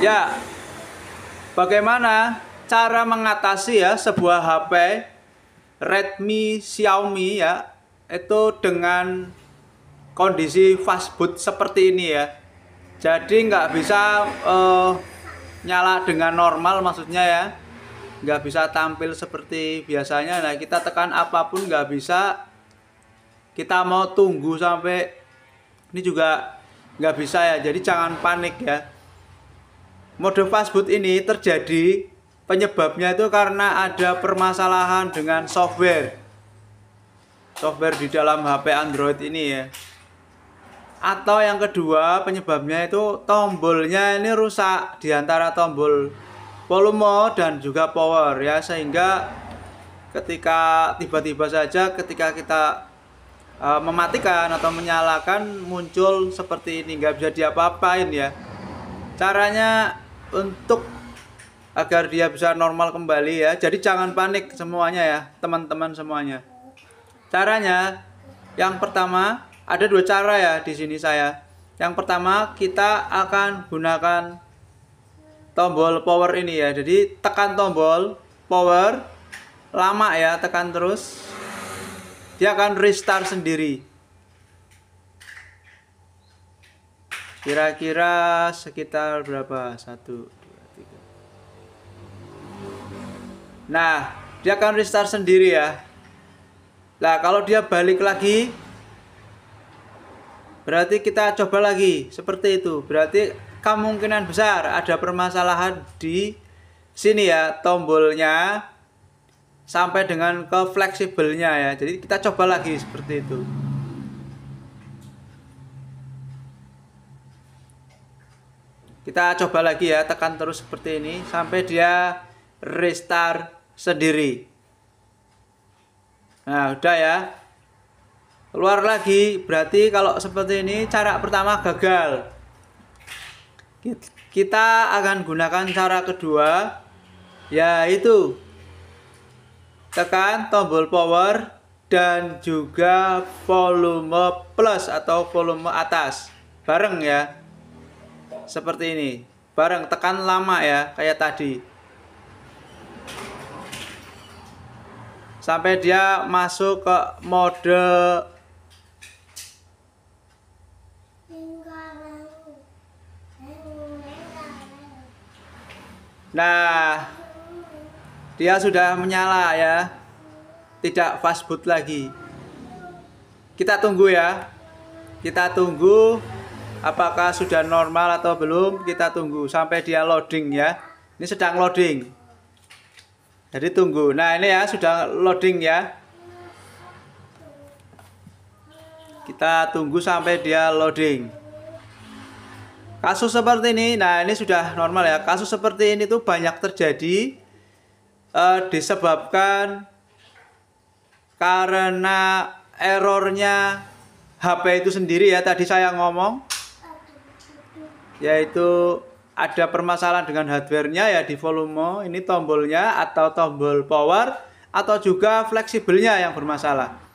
Ya, bagaimana cara mengatasi ya sebuah HP Redmi Xiaomi ya itu dengan kondisi fast boot seperti ini ya. Jadi nggak bisa uh, nyala dengan normal maksudnya ya. Nggak bisa tampil seperti biasanya. Nah kita tekan apapun nggak bisa. Kita mau tunggu sampai ini juga nggak bisa ya. Jadi jangan panik ya mode fastboot ini terjadi penyebabnya itu karena ada permasalahan dengan software software di dalam HP Android ini ya atau yang kedua penyebabnya itu tombolnya ini rusak di antara tombol volume dan juga power ya sehingga ketika tiba-tiba saja ketika kita uh, mematikan atau menyalakan muncul seperti ini nggak bisa diapa-apain ya caranya untuk agar dia bisa normal kembali ya. Jadi jangan panik semuanya ya, teman-teman semuanya. Caranya yang pertama ada dua cara ya di sini saya. Yang pertama kita akan gunakan tombol power ini ya. Jadi tekan tombol power lama ya, tekan terus. Dia akan restart sendiri. kira-kira sekitar berapa satu dua tiga nah dia akan restart sendiri ya nah kalau dia balik lagi berarti kita coba lagi seperti itu berarti kemungkinan besar ada permasalahan di sini ya tombolnya sampai dengan ke fleksibelnya ya jadi kita coba lagi seperti itu Kita coba lagi ya, tekan terus seperti ini sampai dia restart sendiri. Nah, udah ya. Keluar lagi, berarti kalau seperti ini cara pertama gagal. Kita akan gunakan cara kedua yaitu tekan tombol power dan juga volume plus atau volume atas bareng ya seperti ini. Bareng tekan lama ya, kayak tadi. Sampai dia masuk ke mode Nah, dia sudah menyala ya. Tidak fast boot lagi. Kita tunggu ya. Kita tunggu apakah sudah normal atau belum kita tunggu sampai dia loading ya ini sedang loading jadi tunggu nah ini ya sudah loading ya kita tunggu sampai dia loading kasus seperti ini nah ini sudah normal ya kasus seperti ini tuh banyak terjadi eh, disebabkan karena errornya HP itu sendiri ya tadi saya ngomong yaitu ada permasalahan dengan hardware ya di volume ini tombolnya atau tombol power atau juga fleksibelnya yang bermasalah.